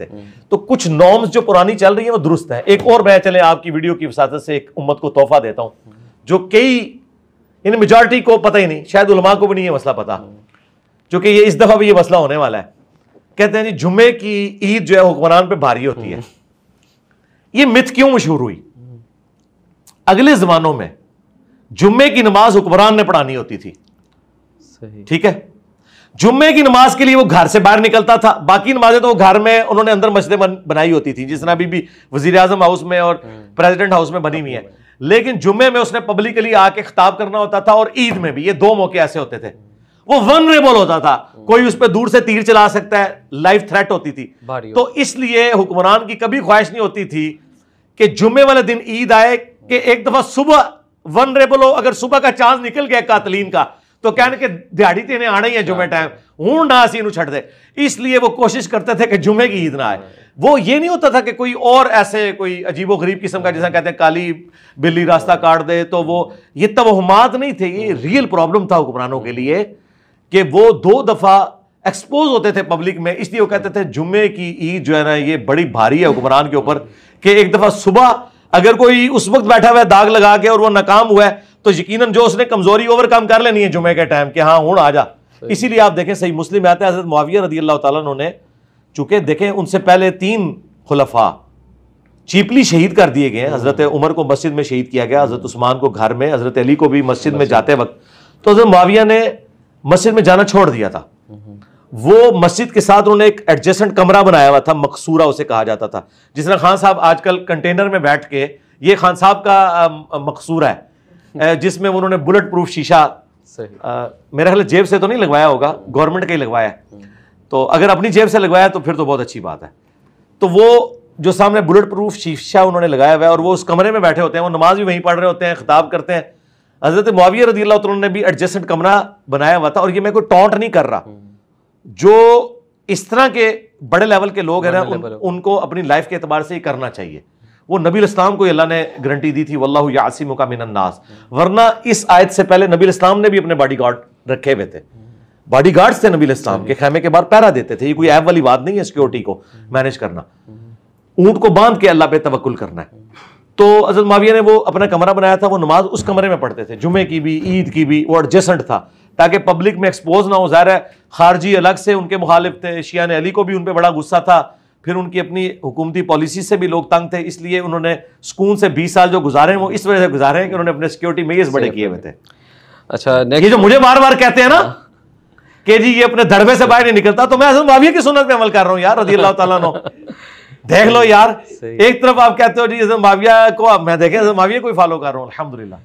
सकते हम्म। तो कुछ नॉर्म्स जो पुरानी चल रही है वो दुरुस्त है एक और मैं चले आपकी वीडियो की वसादत से एक उम्मत को तोहफा देता हूं हम्म। जो कई इन मेजोरिटी को पता ही नहीं शायद उलमा को भी नहीं ये मसला पता क्योंकि हम्म। ये इस दफा भी ये मसला होने वाला है कहते हैं जी जुमे की ईद जो है हुक्मरान पे भारी होती है ये मिथ क्यों मशहूर हुई अगले जमानों में जुम्मे की नमाज हुक्मरान ने पढ़ानी होती थी सही ठीक है जुम्मे की नमाज के लिए वो घर से बाहर निकलता था बाकी नमाजें तो वो घर में उन्होंने अंदर मस्जिदें बनाई होती थी जिस तरह अभी भी वजीर आजम हाउस में और हम्म। प्रेसिडेंट हाउस में बनी हुई है लेकिन जुम्मे में उसने पब्लिकली आके खिताब करना होता था और ईद में भी ये दो मौके ऐसे होते थे वो वनरेबल होता था हम्म। कोई उस पर दूर से तीर चला सकता है लाइफ थ्रेट होती थी तो इसलिए हुक्मरान की कभी ख्वाहिश नहीं होती थी कि जुम्मे वाले दिन ईद आए कि एक दफा सुबह वनरेबल हो अगर सुबह का चांस निकल गया कातलीन का तो कहने के दिहाड़ी तेने आना ही है जुमे टाइम हूं ना असी छ दे इसलिए वो कोशिश करते थे कि जुमे की ईद ना आए वो ये नहीं होता था कि कोई और ऐसे कोई अजीबो गरीब किस्म का जैसा कहते हैं काली बिल्ली रास्ता काट दे तो वो ये तोहमात नहीं थे ये रियल हाँ। प्रॉब्लम था हुक्मरानों के लिए कि वो दो दफ़ा एक्सपोज होते थे पब्लिक में इसलिए वो कहते थे जुमे की ईद जो है ना ये बड़ी भारी है हुक्मरान के ऊपर कि एक दफ़ा सुबह अगर कोई उस वक्त बैठा हुआ है दाग लगा के और वो नाकाम हुआ है तो यकीनन जो उसने कमजोरी ओवरकम कर लेनी है जुमे के टाइम के हाँ हूं आ जा इसीलिए आप देखें सही मुस्लिम आते हैं हजरत मुआविया रदी अल्लाह तुमने चूंकि देखें उनसे पहले तीन खुलफा चीपली शहीद कर दिए गए हम्म। हजरत उमर को मस्जिद में शहीद किया गया हजरत उस्मान को घर में हजरत अली को भी मस्जिद में जाते वक्त तो हजरत मुआविया ने मस्जिद में जाना छोड़ दिया था हम्म। वो मस्जिद के साथ उन्होंने एक एडजस्टेंट कमरा बनाया हुआ था मकसूरा उसे कहा जाता था जिस तरह खान साहब आजकल कंटेनर में बैठ के ये खान साहब का मकसूरा है जिसमें उन्होंने बुलेट प्रूफ शीशा मेरा ख्याल जेब से तो नहीं लगवाया होगा गवर्नमेंट का ही लगवाया है तो अगर अपनी जेब से लगवाया तो फिर तो बहुत अच्छी बात है तो वो जो सामने बुलेट प्रूफ शीशा उन्होंने लगाया हुआ है और वो उस कमरे में बैठे होते हैं वो नमाज भी वहीं पढ़ रहे होते हैं खिताब करते हैं हजरत मुआविया रदी ने भी एडजस्टेंट कमरा बनाया हुआ था और ये मैं कोई टॉन्ट नहीं कर रहा जो इस तरह के बड़े लेवल के लोग हैं ना उन, उनको अपनी लाइफ के अतबार से ही करना चाहिए वो नबी इस्लाम को अल्लाह ने गारंटी दी थी वल्लाह यासिम का मिनन्नास वरना इस आयत से पहले नबी इस्लाम ने भी अपने बॉडी गार्ड रखे हुए थे बॉडी गार्ड्स थे नबी इस्लाम के खेमे के बाहर पैरा देते थे ये कोई ऐप वाली बात नहीं है सिक्योरिटी को मैनेज करना ऊंट को बांध के अल्लाह पे तवक्ल करना है तो हजरत माविया ने वो अपना कमरा बनाया था वो नमाज उस कमरे में पढ़ते थे जुमे की भी ईद की भी वो एडजेसेंट था ताकि पब्लिक में एक्सपोज ना हो ज़ाहिर है खारजी अलग से उनके मुखालिफ थे शियान अली को भी उन पर बड़ा गुस्सा था फिर उनकी अपनी हुकूमती पॉलिसी से भी लोग तंग थे इसलिए उन्होंने सुकून से 20 साल जो गुजारे हैं वो इस वजह से गुजारे हैं कि उन्होंने अपने सिक्योरिटी मेजर्स बड़े किए हुए थे अच्छा ये जो मुझे बार बार कहते हैं ना कि जी ये अपने धड़बे से बाहर नहीं निकलता तो मैं माविया की सुनत में अमल कर रहा हूँ यार रजी अल्लाह देख लो यार एक तरफ आप कहते हो जी माविया को मैं देखें माविया को ही फॉलो कर रहा हूँ अलहमदिल्ला